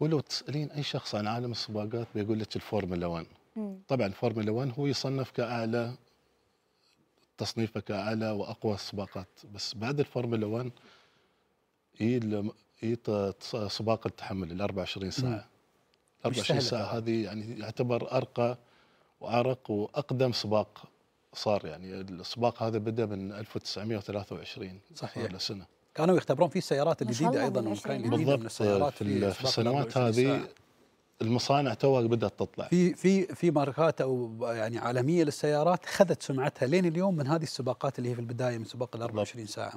ولو تسالين اي شخص عن عالم السباقات بيقول لك الفورمولا 1 طبعا الفورمولا 1 هو يصنف كاعلى تصنيفه كاعلى واقوى السباقات بس بعد الفورمولا 1 هي سباق التحمل ال 24 ساعه 24 ساعه هذه يعني يعتبر ارقى وارق واقدم سباق صار يعني السباق هذا بدا من 1923 صحيح صار له سنه كانوا يختبرون فيه السيارات الجديده ايضا بالضبط السيارات في, في السنوات هذه المصانع توها بدات تطلع في في في ماركات او يعني عالميه للسيارات خذت سمعتها لين اليوم من هذه السباقات اللي هي في البدايه من سباق ال 24 ساعه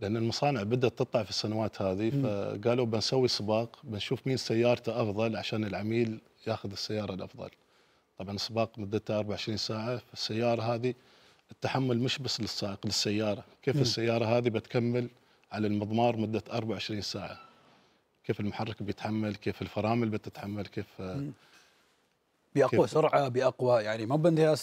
لان المصانع بدات تطلع في السنوات هذه فقالوا بنسوي سباق بنشوف مين سيارته افضل عشان العميل ياخذ السياره الافضل طبعا سباق مدته 24 ساعه فالسياره هذه التحمل مش بس للسائق للسياره كيف م. السياره هذه بتكمل على المضمار مده 24 ساعه كيف المحرك بيتحمل كيف الفرامل بتتحمل كيف آه، باقوى كيف سرعه باقوى يعني ما بدها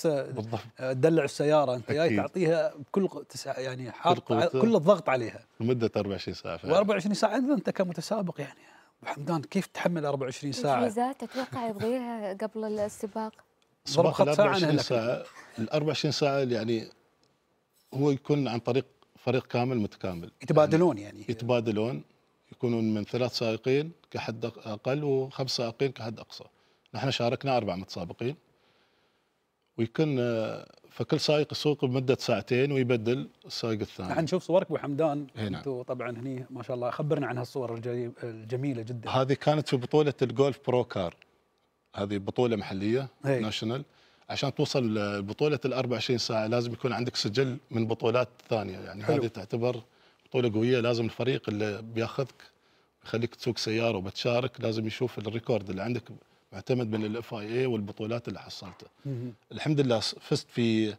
تدلع السياره انت جاي تعطيها بكل يعني حاط كل الضغط عليها لمده 24 ساعه و24 ساعه انت كمتسابق يعني حمدان كيف تحمل 24 ساعه؟ تجهيزات أتوقع يبغيها قبل السباق؟ سباق ال 24 ساعه ال 24 ساعه يعني هو يكون عن طريق فريق كامل متكامل يعني يتبادلون يعني يتبادلون يكونون من ثلاث سائقين كحد اقل وخمس سائقين كحد اقصى نحن شاركنا اربع متسابقين ويكون آه، فكل سائق يسوق بمده ساعتين ويبدل السائق الثاني. نحن نشوف صورك وحمدان انتم نعم. طبعا هني ما شاء الله خبرنا عن هالصور الجميله جدا. هذه كانت في بطوله الجولف برو كار. هذه بطوله محليه ناشونال. عشان توصل لبطولة ال 24 ساعة لازم يكون عندك سجل من بطولات ثانية يعني حلو. هذه تعتبر بطولة قوية لازم الفريق اللي بياخذك يخليك تسوق سيارة وبتشارك لازم يشوف الريكورد اللي عندك معتمد من الاف اي اي والبطولات اللي حصلتها الحمد لله فزت في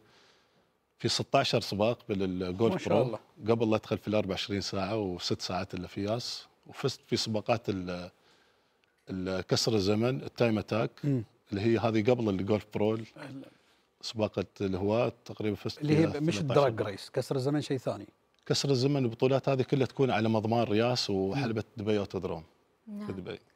في 16 سباق بالجولد برو الله. قبل لا ادخل في ال 24 ساعه وست ساعات اللي في ياس وفزت في سباقات كسر الزمن التايم اتاك مم. اللي هي هذه قبل الجولف برول سباقة الهواة تقريبا فزت اللي هي مش الدراج ريس كسر الزمن شيء ثاني كسر الزمن البطولات هذه كلها تكون على مضمار رياس وحلبة دبي اوتودروم نعم. في دبي